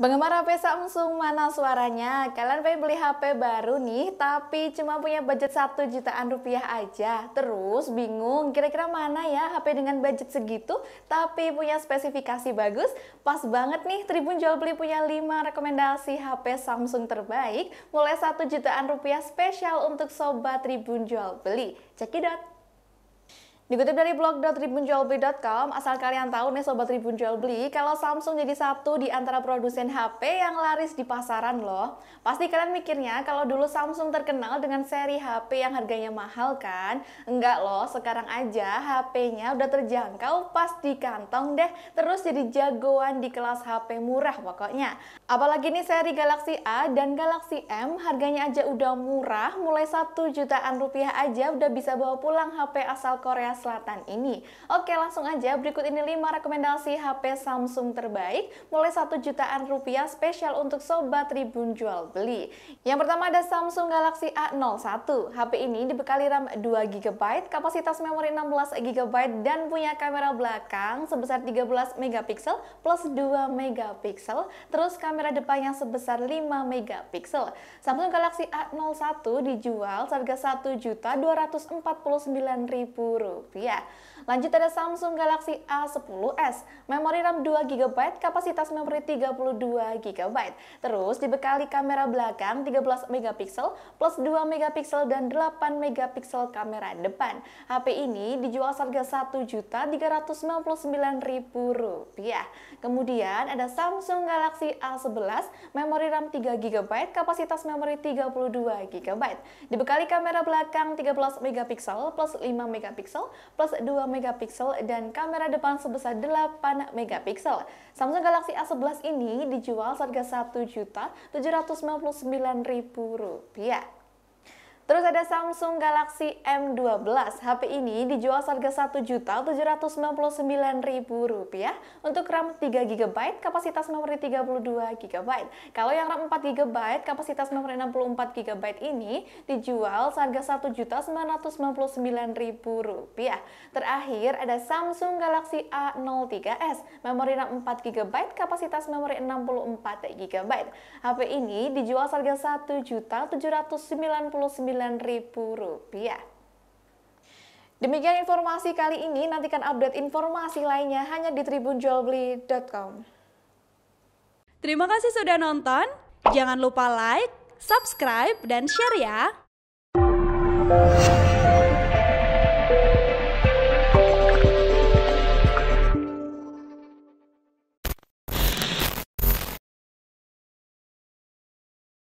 Penggemar HP Samsung mana suaranya? Kalian pengen beli HP baru nih, tapi cuma punya budget 1 jutaan rupiah aja. Terus bingung kira-kira mana ya HP dengan budget segitu, tapi punya spesifikasi bagus? Pas banget nih, Tribun Jual Beli punya 5 rekomendasi HP Samsung terbaik, mulai 1 jutaan rupiah spesial untuk Sobat Tribun Jual Beli. Cekidot! Dikutip dari blog.tribunjualbeli.com, asal kalian tahu nih Sobat Tribun Jual Beli, kalau Samsung jadi satu di antara produsen HP yang laris di pasaran loh. Pasti kalian mikirnya kalau dulu Samsung terkenal dengan seri HP yang harganya mahal kan? Enggak loh, sekarang aja HP-nya udah terjangkau pas di kantong deh, terus jadi jagoan di kelas HP murah pokoknya. Apalagi nih seri Galaxy A dan Galaxy M harganya aja udah murah, mulai 1 jutaan rupiah aja udah bisa bawa pulang HP asal Korea Selatan ini. Oke, langsung aja berikut ini 5 rekomendasi HP Samsung terbaik mulai 1 jutaan rupiah spesial untuk sobat Tribun jual beli. Yang pertama ada Samsung Galaxy A01. HP ini dibekali RAM 2 GB, kapasitas memori 16 GB dan punya kamera belakang sebesar 13 megapiksel plus 2 megapiksel, terus kamera depannya sebesar 5 megapiksel. Samsung Galaxy A01 dijual seharga Rp1.249.000. yeah. Lanjut ada Samsung Galaxy A10s, memori RAM 2GB, kapasitas memori 32GB. Terus dibekali kamera belakang 13MP plus 2MP dan 8MP kamera depan. HP ini dijual harga Rp1.399.000. Kemudian ada Samsung Galaxy A11, memori RAM 3GB, kapasitas memori 32GB. Dibekali kamera belakang 13MP plus 5MP plus 2MP megapiksel dan kamera depan sebesar 8 megapiksel. Samsung Galaxy A11 ini dijual seharga Rp1.799.000. Terus ada Samsung Galaxy M12. HP ini dijual seharga Rp1.799.000 untuk RAM 3GB, kapasitas memori 32GB. Kalau yang RAM 4GB, kapasitas memori 64GB ini dijual seharga Rp1.999.000. Terakhir ada Samsung Galaxy A03s, memori RAM 4GB, kapasitas memori 64GB. HP ini dijual seharga Rp1.799.000 Rp9.000. Demikian informasi kali ini, nantikan update informasi lainnya hanya di tribunjualbeli.com. Terima kasih sudah nonton, jangan lupa like, subscribe, dan share ya!